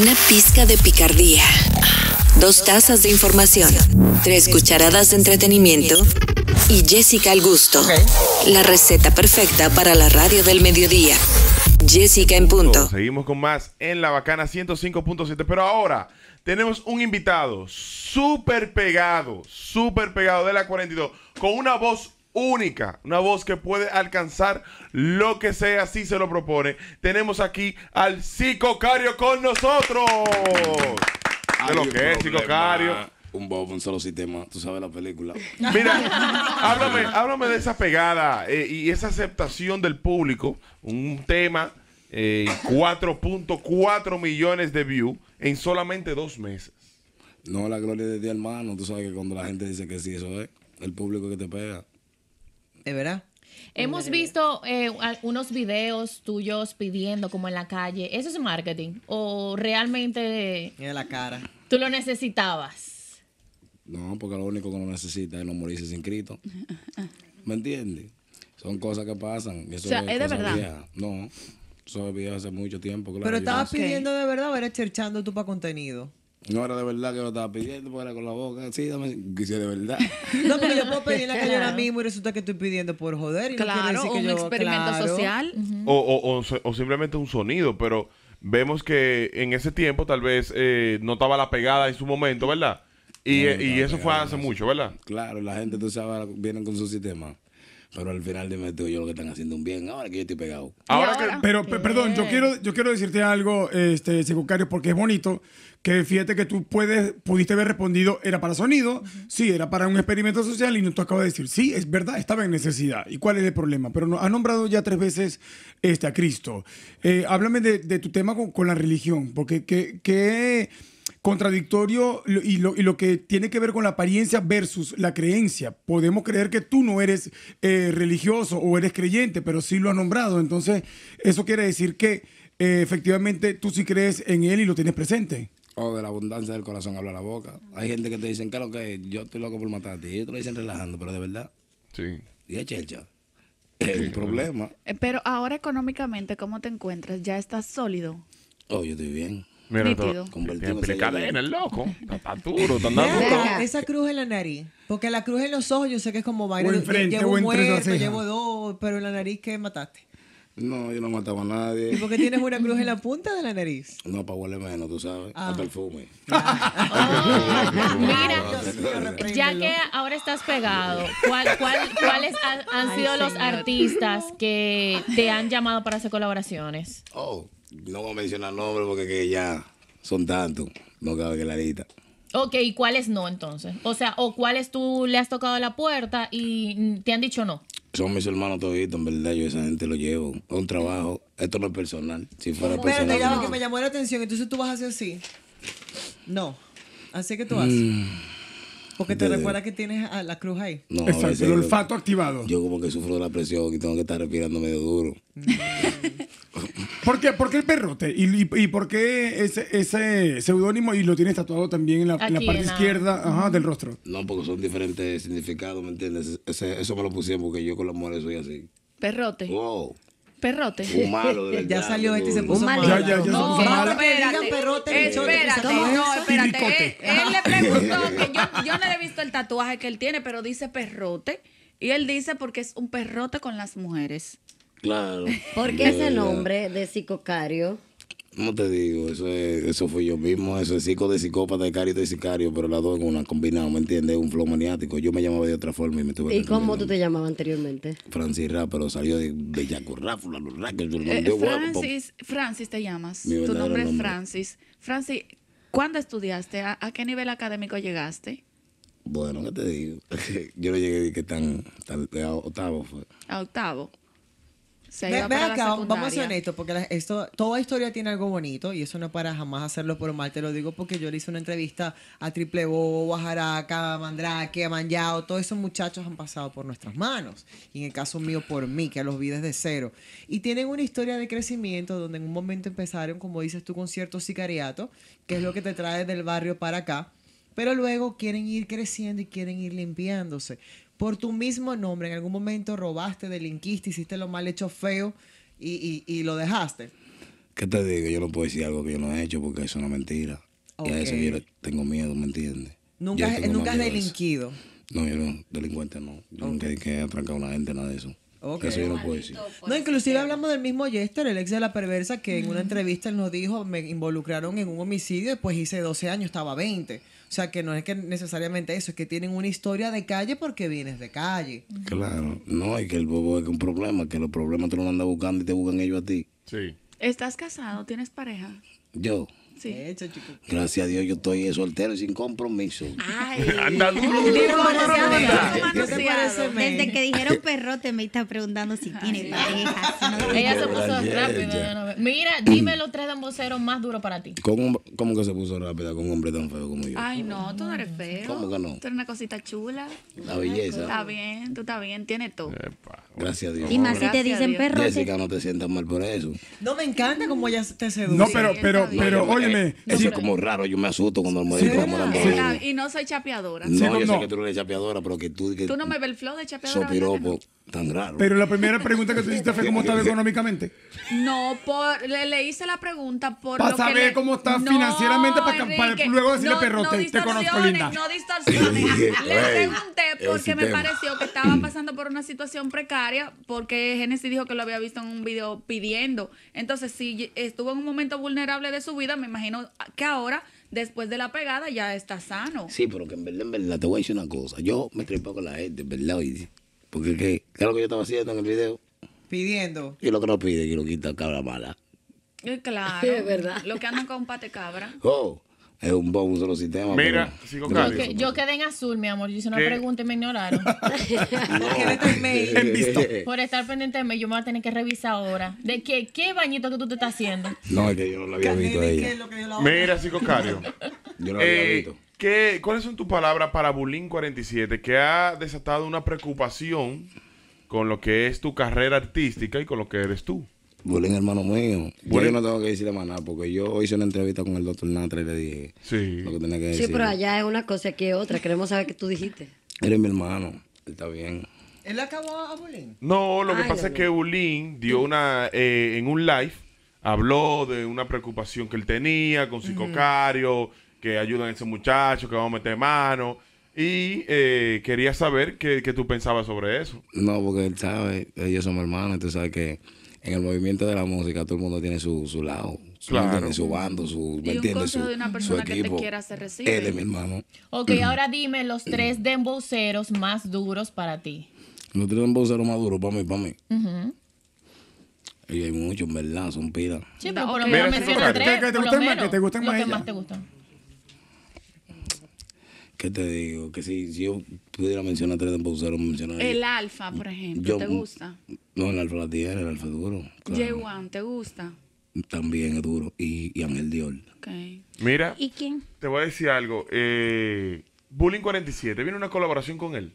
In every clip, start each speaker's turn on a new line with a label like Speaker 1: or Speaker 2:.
Speaker 1: Una pizca de picardía. Dos tazas de información. Tres cucharadas de entretenimiento. Y Jessica al gusto. La receta
Speaker 2: perfecta para la radio del mediodía. Jessica en punto. Seguimos con más en la bacana 105.7. Pero ahora tenemos un invitado súper pegado, súper pegado de la 42, con una voz única, una voz que puede alcanzar lo que sea si se lo propone. Tenemos aquí al psicocario con nosotros. ¿De lo que es psicocario?
Speaker 3: un bobo, un solo sistema.
Speaker 2: Tú sabes la película. Mira, háblame, de esa pegada eh, y esa aceptación del público. Un tema, 4.4 eh, millones de views en solamente dos meses.
Speaker 3: No, la gloria de Dios, hermano. Tú sabes que cuando la gente dice que sí, eso es el público que te pega.
Speaker 4: Es verdad. Hemos
Speaker 5: visto eh, unos videos tuyos pidiendo como en la calle. ¿Eso es marketing? ¿O realmente...
Speaker 4: Mira la cara.
Speaker 5: ¿Tú lo necesitabas?
Speaker 4: No,
Speaker 3: porque lo único que uno necesita es no morirse sin Cristo. ¿Me entiendes? Son cosas que pasan. es, de verdad. No, eso es hace mucho tiempo. Pero estabas pidiendo
Speaker 4: de verdad o eres cherchando tú para contenido.
Speaker 3: No era de verdad que lo estaba pidiendo, porque era con la boca sí, dame,
Speaker 2: quise de verdad.
Speaker 4: No, porque yo puedo pedir la calle ahora mismo y resulta que estoy pidiendo por joder. claro, un experimento social.
Speaker 2: o, o, o, simplemente un sonido, pero vemos que en ese tiempo tal vez eh, no estaba la pegada en su momento, ¿verdad? Y, eh, y eso fue hace mucho, ¿verdad?
Speaker 3: Claro, la gente, tú viene vienen con su sistema. Pero al final de yo lo que están haciendo un bien ahora que yo estoy pegado. Ahora, que... Pero perdón, yo
Speaker 6: quiero, yo quiero decirte algo, este, Secucario, porque es bonito que fíjate que tú puedes, pudiste haber respondido, era para sonido, sí, era para un experimento social y no te acabo de decir, sí, es verdad, estaba en necesidad. ¿Y cuál es el problema? Pero no, ha nombrado ya tres veces este, a Cristo. Eh, háblame de, tu tema con, la religión, porque qué... contradictorio y lo, que tiene que ver con la apariencia versus la creencia. Podemos creer que tú no eres eh, religioso o eres creyente, pero sí lo ha nombrado. Entonces, eso quiere decir que eh, efectivamente tú sí crees en él y lo tienes presente.
Speaker 3: O de la abundancia del corazón habla la boca. Hay gente que te dicen, claro que yo estoy loco por matarte. Y ellos te lo dicen relajando, pero de verdad. Sí. Y es el problema.
Speaker 1: Eh, pero ahora económicamente, ¿cómo te encuentras? ¿Ya estás sólido?
Speaker 3: Oh, yo estoy
Speaker 2: bien. Mira, Convertido. en el loco. Está duro, está duro.
Speaker 4: Esa cruz en la nariz. Porque la cruz en los ojos, yo sé que es como frente. Llevo un muerto, llevo dos, pero en la nariz, ¿qué mataste?
Speaker 3: No, yo no mataba a nadie. ¿Y por qué tienes una cruz en la
Speaker 4: punta de la nariz?
Speaker 3: No, para huele menos, tú sabes. Ah. perfume. Ah.
Speaker 4: Ah, mira,
Speaker 5: ya que ahora estás pegado, ¿cuál, cuáles han, sido los artistas que te han llamado para hacer colaboraciones?
Speaker 3: Oh, no voy a mencionar nombres porque ya son tantos. No cabe que la
Speaker 5: Ok, ¿y cuáles no entonces? O sea, ¿o cuáles tú le has tocado la puerta y te han dicho no?
Speaker 3: son mis hermanos toditos, en verdad, yo esa gente lo llevo. Es un trabajo, esto no es personal. Si fuera personal.
Speaker 4: Pero no. me llamó la atención, entonces tú vas a hacer así. No, así que tú haces. Mm. Porque te recuerda que tienes la cruz ahí. No,
Speaker 3: Exacto, el olfato activado. Yo como que sufro de la presión y tengo que estar respirando medio
Speaker 6: duro. Mm. ¿Por qué, ¿Por qué el perrote? ¿Y, y, por qué ese, ese seudónimo? Y lo tiene tatuado también en la, parte izquierda ajá, del rostro. No,
Speaker 3: porque son diferentes significados, ¿me entiendes? Ese, eso me lo pusieron porque yo con las mujeres soy así.
Speaker 1: Perrote.
Speaker 4: Wow. Perrote. Un malo, de verdad. Ya salió este y se puso malo. Ya, ya, ya no, no, puso malo. Espérate, perrote, espérate. No, espérate.
Speaker 1: Él, eh, él, le preguntó que yo, yo no le he visto el tatuaje que él tiene, pero dice perrote. Y él dice porque es un perrote con las mujeres.
Speaker 3: Claro. ¿Por qué ese nombre
Speaker 1: de psicocario?
Speaker 3: No te digo, eso, es, fui yo mismo, eso es psico de psicópata, de cario de sicario, pero las dos en una combinada, ¿me entiendes? Un flow maniático. Yo me llamaba de otra forma y me tuve ¿Y
Speaker 1: cómo tú te llamabas anteriormente?
Speaker 3: Francis Ra, pero salió de, eh, de Yaco los rackers, eh, Francis,
Speaker 1: Francis te llamas. tu nombre es Francis. Francis, ¿cuándo estudiaste? ¿A, qué nivel académico llegaste?
Speaker 3: Bueno, ¿qué te digo? yo no llegué que tan, a octavo fue.
Speaker 1: A
Speaker 4: octavo acá, vamos a hacer honestos, porque esto, toda historia tiene algo bonito y eso no para jamás hacerlo por mal, te lo digo porque yo le hice una entrevista a Triple o a Jaraca, a Mandrake, a Manjao, todos esos muchachos han pasado por nuestras manos y en el caso mío por mí, que los vi desde cero. Y tienen una historia de crecimiento donde en un momento empezaron, como dices tú, con cierto sicariato, que es lo que te trae del barrio para acá pero luego quieren ir creciendo y quieren ir limpiándose por tu mismo nombre, en algún momento robaste, delinquiste, hiciste lo mal hecho feo y, lo dejaste.
Speaker 3: ¿Qué te digo? Yo no puedo decir algo que yo no he hecho porque eso es una mentira. Y a eso yo tengo miedo, ¿me entiendes?
Speaker 4: Nunca, has, ¿nunca delinquido.
Speaker 3: No, yo no, delincuente no. Yo nunca he atracado a una gente, nada de eso. Okay. Eso yo no puedo
Speaker 4: decir. No, inclusive hablamos del mismo Jester, el ex de la perversa, que en una entrevista nos dijo, me involucraron en un homicidio, y pues hice 12 años, estaba 20. O sea, que no es que necesariamente eso, es que tienen una historia de calle porque vienes de calle.
Speaker 3: Claro, no, es que el bobo es un problema, que los problemas te los andas buscando y te buscan ellos a ti. Sí.
Speaker 1: ¿Estás casado? ¿Tienes pareja?
Speaker 3: Yo. Gracias a Dios yo estoy soltero y sin compromiso. Anda duro.
Speaker 4: Desde
Speaker 5: que dijeron perrote me está preguntando si tiene pareja. Ella se puso rápida. Mira, dime los tres damboceros más duros para
Speaker 3: ti. ¿Cómo, ¿Cómo, que se puso rápida con un hombre tan feo como
Speaker 5: yo? Ay, no, tú no eres mm. feo.
Speaker 1: ¿Cómo
Speaker 3: que no? Tú
Speaker 5: eres una
Speaker 1: cosita chula. La belleza. Está bien, tú estás bien, tienes todo.
Speaker 3: Gracias a Dios. Y más si te dicen perro. Jessica, no te sientas mal por eso.
Speaker 4: No, me encanta como ella te seduce. No, pero, pero,
Speaker 3: pero, oye. Eh, eso es como raro, yo me asusto cuando el médico está morando.
Speaker 4: Y no soy chapeadora. No, yo sé
Speaker 3: que tú no eres chapeadora, pero que tú... tú no
Speaker 1: me ves el flow de chapeadora.
Speaker 3: tan raro.
Speaker 6: Pero la primera pregunta que tú hiciste fue cómo estás económicamente.
Speaker 1: No, por, le, hice la pregunta por Para saber cómo está financieramente, para, luego decirle perrote, te conozco, linda. No distorsiones, no distorsiones. le pregunté porque me pareció que estaba pasando por una situación precaria, porque Genesis dijo que lo había visto en un video pidiendo. Entonces, si estuvo en un momento vulnerable de su vida, me imagino que ahora, después de la pegada, ya está sano.
Speaker 3: Sí, pero que en verdad, en verdad, te voy a decir una cosa. Yo me tripeo con la gente, en verdad, Porque, ¿qué? es lo que yo estaba haciendo en el video? Pidiendo. Y lo que no pide, y lo quita cabra mala.
Speaker 5: Eh, claro. es verdad. Lo que andan con un pate cabra.
Speaker 3: Oh. Es un bonus de los sistemas. Mira, sigo yo,
Speaker 5: yo, quedé en azul, mi amor. Yo hice una pregunta y me ignoraron. Por estar pendiente de mí, yo me voy a tener que revisar ahora. ¿De qué, qué bañito que tú te estás haciendo?
Speaker 3: No, es que yo no lo había visto ahí.
Speaker 2: Mira, psicocario. yo lo había eh, visto. ¿qué, ¿Cuáles son tus palabras para Bulín 47 que ha desatado una preocupación con lo que es tu carrera artística y con lo que eres tú?
Speaker 3: Bulín, hermano mío. Yo, no tengo que decirle más nada, porque yo hice una entrevista con el doctor Natra y le dije sí. lo que tenía que decir. Sí, pero
Speaker 1: allá es una cosa que es otra. Queremos saber qué tú
Speaker 4: dijiste.
Speaker 2: Él es mi hermano. Él está bien.
Speaker 4: ¿Él acabó a Bulín?
Speaker 2: No, lo que pasa es que Bulín dio una, eh, en un live, habló de una preocupación que él tenía con psicocario, que ayudan a ese muchacho, que vamos a meter mano. Y eh, quería saber qué, qué tú pensabas sobre eso.
Speaker 3: No, porque él sabe, ellos son hermanos, tú sabes que en el movimiento de la música todo el mundo tiene su, su lado, su, su bando, su, ¿me Su, de una persona equipo. Que te quiera se recibe. Él es mi hermano.
Speaker 5: Ok, ahora dime los tres demboceros más duros para ti.
Speaker 3: Los tres demboceros más duros para mí, para mí. Y hay muchos, verdad, son pidas. Sí, pero por lo menos menciona tres.
Speaker 5: ¿Qué te gustan más? ¿Qué te gustan más?
Speaker 3: ¿Qué te digo? Que si, yo pudiera mencionar tres me mencionaría. El
Speaker 5: alfa, por
Speaker 3: ejemplo, ¿te gusta? No, el alfa la
Speaker 2: tiene, el alfa duro. Claro.
Speaker 3: j Wan, ¿te gusta? También es duro. Y, y Angel Dior. Okay. Mira. ¿Y quién?
Speaker 2: Te voy a decir algo. Eh, Bullying 47, viene una colaboración con él.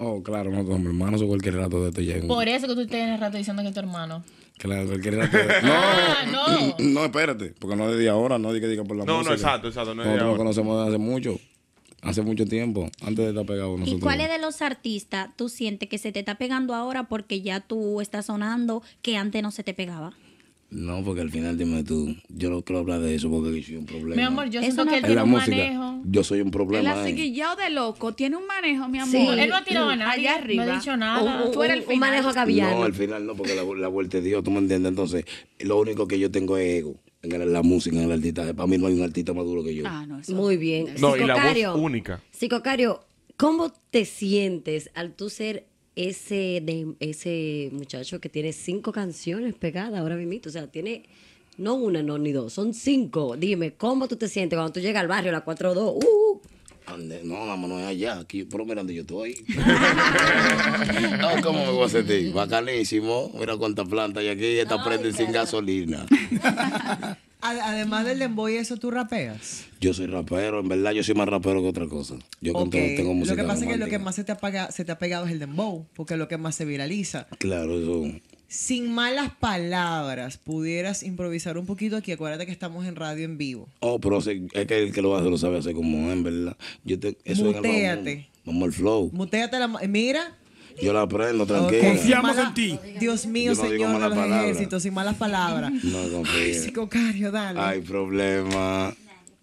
Speaker 3: Oh, claro, no, con mi hermano o cualquier rato de j Wan.
Speaker 5: Por eso que tú el rato diciendo que es tu hermano.
Speaker 3: Claro, cualquier rato.
Speaker 5: Ah, no,
Speaker 3: no. No, espérate, porque no es de ahora, no es que diga por la no, música. No, no, exacto, exacto. No nos conocemos desde hace mucho hace mucho tiempo, antes de estar pegado nosotros. ¿Y cuáles de
Speaker 1: los artistas tú sientes que se te está pegando ahora porque ya tú estás sonando que antes no se te pegaba?
Speaker 3: No, porque al final dime tú, yo no quiero hablar de eso porque soy un problema. Mi amor,
Speaker 1: yo siento que él tiene un manejo.
Speaker 3: Yo soy un problema. El
Speaker 1: asiguillado eh. de loco tiene un manejo, mi amor. Él no ha tirado mm, nada. arriba. No ha dicho nada. tú eres el final. Un manejo caviar. No,
Speaker 3: al final no, porque la, vuelta es Dios, tú me entiendes. Entonces, lo único que yo tengo es ego en la música, en el artista. Para mí no hay un artista más duro que yo. Ah,
Speaker 1: no, Muy bien. No, y la única. Psicocario, ¿cómo te sientes al tú ser ese, de, ese muchacho que tiene cinco canciones pegadas ahora mismo? O sea, tiene... No una, no, ni dos, son cinco. Dime, ¿cómo tú te sientes cuando tú llegas al barrio la las 4-2? ¡Uh!
Speaker 3: Ande, no, mamá, no es allá. Aquí, pero mira donde yo estoy. no, ¿cómo me voy a sentir? Bacanísimo. Mira cuántas plantas hay aquí y esta prende sin gasolina.
Speaker 4: Además del ¿y ¿eso tú rapeas?
Speaker 3: Yo soy rapero, en verdad yo soy más rapero que otra cosa. Yo okay. tengo música Lo que pasa es que lo que
Speaker 4: más se te, se te ha pegado es el dembow, porque es lo que más se viraliza.
Speaker 3: Claro, eso
Speaker 4: sin malas palabras, pudieras improvisar un poquito aquí. Acuérdate que estamos en radio en vivo.
Speaker 3: Oh, pero es que el que lo hace lo sabe hacer como en verdad. Muteate. vamos al flow.
Speaker 4: Muteate la. Mira.
Speaker 3: Yo la aprendo, tranquilo. Confiamos en
Speaker 4: ti. Dios mío, Señor de los ejércitos, sin malas palabras. No confío. Ay, psicocario, dale. Hay
Speaker 3: problema.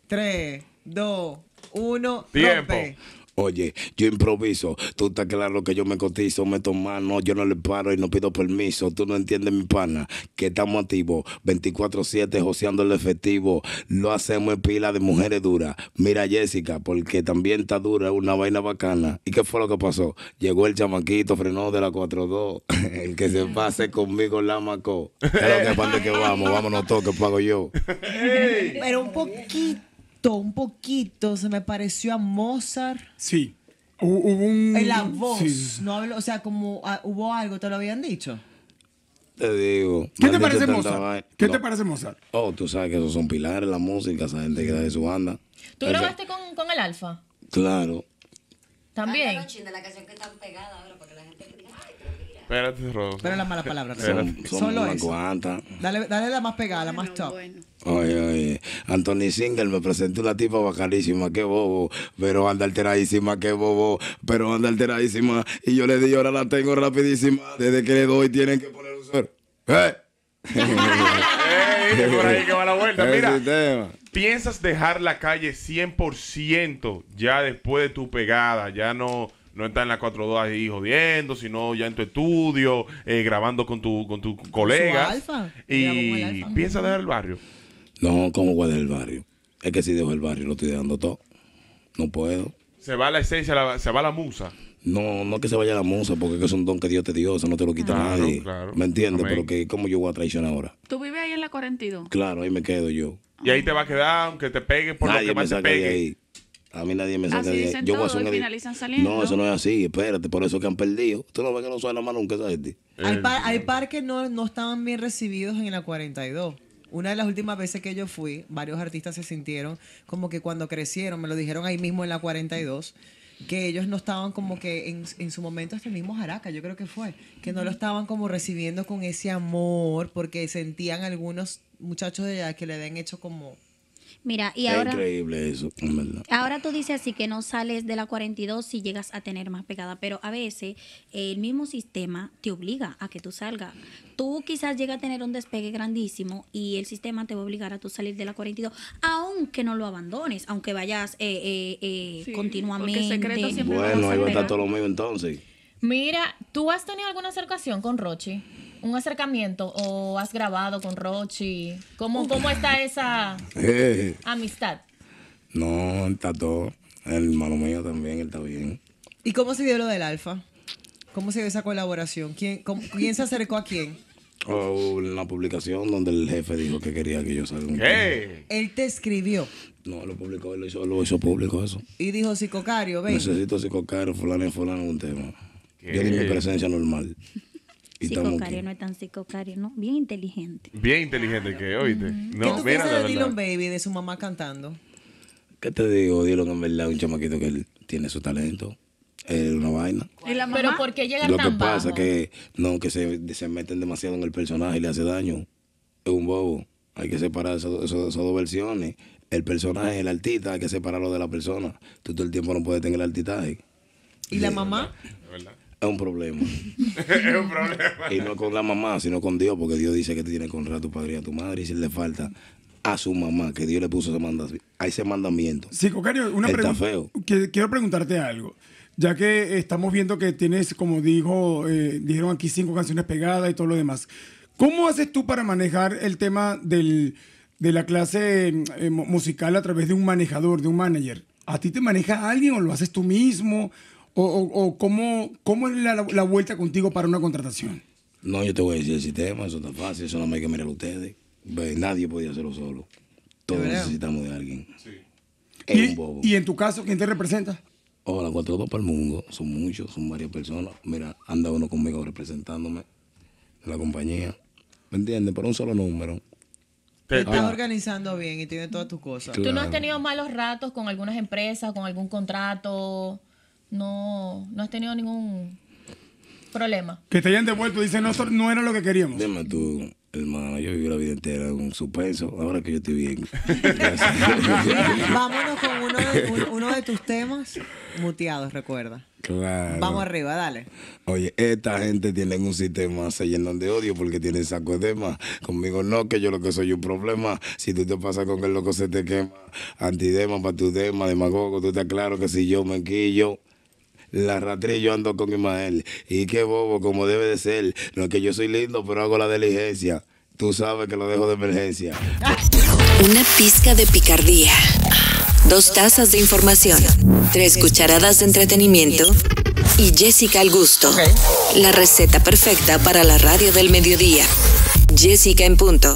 Speaker 4: Tres, dos, uno, Tiempo.
Speaker 3: Oye, yo improviso. Tú estás claro que yo me cotizo, meto mano, yo no le paro y no pido permiso. Tú no entiendes, mi pana, que estamos activos 24-7 joseando el efectivo. Lo hacemos en pila de mujeres duras. Mira, Jessica, porque también está dura, una vaina bacana. ¿Y qué fue lo que pasó? Llegó el chamaquito, frenó de la 4-2. el que se pase conmigo, la macó. Es que, que vamos, vámonos todos, que pago yo.
Speaker 4: Pero un poquito un poquito, se me pareció a Mozart. Sí. Hubo un... En la voz, no hablo, o sea, como ah, hubo algo, ¿te lo habían dicho?
Speaker 3: Te digo. ¿Qué te parece Mozart? ¿Qué te parece Mozart? Oh, tú sabes que esos son pilares, la música, esa gente que da de su banda. ¿Tú grabaste
Speaker 5: con, con el Alfa? Claro. También. de la canción que están pegada ahora, porque la gente
Speaker 3: Espérate, Rodo. Pero las malas palabras. Solo eso.
Speaker 4: Dale, dale la más pegada, la más top.
Speaker 3: Oye, oye, Anthony Singer me presentó una tipa bacanísima, qué bobo, pero anda alteradísima, qué bobo, pero anda alteradísima. Y yo le di, ahora la tengo rapidísima, desde que le doy tienen que poner
Speaker 2: un cero. ¡Eh!
Speaker 4: ¡Ey!
Speaker 2: por ahí que va la vuelta. Mira, piensas dejar la calle 100% ya después de tu pegada, ya no no está en la 4.2 ahí jodiendo, sino ya en tu estudio, eh, grabando con tu, con tu colega. Y piensa dejar el barrio.
Speaker 3: No, ¿cómo voy a dejar el barrio? Es que si dejo el barrio lo estoy dejando todo. No puedo.
Speaker 2: Se va la esencia, se va la musa.
Speaker 3: No, no que se vaya la musa, porque es un don que Dios te dio, eso no te lo quita nadie. ¿Me entiendes? Pero que, ¿cómo yo voy a traicionar ahora?
Speaker 1: ¿Tú vives ahí en la 42?
Speaker 3: Claro, ahí me quedo yo.
Speaker 2: Y ahí te va a quedar, aunque te pegue por lo que me te
Speaker 3: a mí nadie me ah, saca así No, eso no es así. Espérate, por eso que han perdido. Tú no ves que no suena más nunca ¿sabes? Eh. Hay, par, hay
Speaker 4: parques no, no estaban bien recibidos en la 42. Una de las últimas veces que yo fui, varios artistas se sintieron como que cuando crecieron, me lo dijeron ahí mismo en la 42, que ellos no estaban como que en, en su momento hasta el mismo Jaraca, yo creo que fue, que no lo estaban como recibiendo con ese amor, porque sentían algunos muchachos de allá que le habían hecho como
Speaker 1: Mira, y ahora. Es increíble
Speaker 3: eso, verdad.
Speaker 1: Ahora tú dices así que no sales de la 42 si llegas a tener más pegada, pero a veces el mismo sistema te obliga a que tú salgas. Tú quizás llegas a tener un despegue grandísimo y el sistema te va a obligar a tú salir de la 42,
Speaker 5: aunque no lo abandones, aunque vayas eh, eh, eh, continuamente.
Speaker 3: bueno, ahí va a estar todo lo mío entonces.
Speaker 5: Mira, ¿tú has tenido alguna acercación con Rochi? un acercamiento o has grabado con Rochi? ¿Cómo, cómo está esa
Speaker 3: eh. amistad? No, está todo. El hermano mío también, él está bien.
Speaker 4: ¿Y cómo se dio lo del Alfa? ¿Cómo se dio esa colaboración? ¿Quién, se acercó a quién?
Speaker 3: Oh, la publicación donde el jefe dijo que quería que yo salga ¿Qué?
Speaker 4: Él te escribió.
Speaker 3: No, lo publicó, lo hizo, público eso.
Speaker 4: Y dijo psicocario, ven. Necesito
Speaker 3: psicocario, fulano y fulano, un tema. Yo di mi presencia normal.
Speaker 4: Psicocario no es tan psicocario, ¿no? Bien inteligente.
Speaker 3: Bien inteligente que, oíste. no, ¿Qué tú de Dylan
Speaker 4: Baby, de su mamá cantando?
Speaker 3: ¿Qué te digo? Dylan en verdad un chamaquito que él tiene su talento. Es una vaina.
Speaker 5: ¿Pero por llega Lo que pasa es que,
Speaker 3: no, que se, meten demasiado en el personaje y le hace daño. Es un bobo. Hay que separar esas dos versiones. El personaje, el artista, hay que separarlo de la persona. Tú todo el tiempo no puedes tener el artista ¿Y, la mamá? ¿verdad? Es un problema. es un problema. Y no con la mamá, sino con Dios, porque Dios dice que te tiene honrar a tu padre y a tu madre, y si le falta a su mamá, que Dios le puso ese mandamiento, a ese mandamiento. Sí,
Speaker 6: Cocario, una quiero preguntarte algo. Ya que estamos viendo que tienes, como dijo, eh, dijeron aquí cinco canciones pegadas y todo lo demás. ¿Cómo haces tú para manejar el tema de la clase eh, musical a través de un manejador, de un manager? ¿A ti te maneja alguien o lo haces tú mismo? o, cómo, es la, vuelta contigo para una contratación?
Speaker 3: No, yo te voy a decir el sistema, eso está fácil, eso no hay que mirar a ustedes. Nadie podía hacerlo solo. Todos necesitamos de alguien. Sí. ¿Y, ¿Y en
Speaker 6: tu caso quién te representa?
Speaker 3: Hola, oh, cuatro dos para el mundo. Son muchos, son varias personas. Mira, anda uno conmigo representándome en la compañía. ¿Me entiendes? Por un solo número. Te estás
Speaker 4: organizando bien y tienes todas
Speaker 6: tus cosas. ¿Tú no has tenido
Speaker 5: malos ratos con algunas empresas, con algún contrato? no, no has tenido ningún problema.
Speaker 6: Que te hayan devuelto, dicen, no, no era lo que
Speaker 3: queríamos. Dime tú, hermano, yo viví la vida entera en un suspenso, ahora que yo estoy bien.
Speaker 4: Vámonos con uno de, tus temas muteados, recuerda.
Speaker 3: Claro. Vamos
Speaker 4: arriba, dale.
Speaker 3: Oye, esta gente tiene un sistema, se llenan de odio porque tienen saco de más. Conmigo no, que yo lo que soy un problema. Si tú te pasas con el loco se te quema. Antidema, tu para dema, demagogo, tú estás claro que si yo me quillo, la ratriz yo ando con Imael. Y qué bobo, como debe de ser. No es que yo soy lindo, pero hago la diligencia. Tú sabes que lo dejo de emergencia.
Speaker 1: Una pizca de picardía. Dos tazas de información. Tres cucharadas de entretenimiento. Y Jessica al gusto. La receta perfecta para la radio del mediodía. Jessica en punto.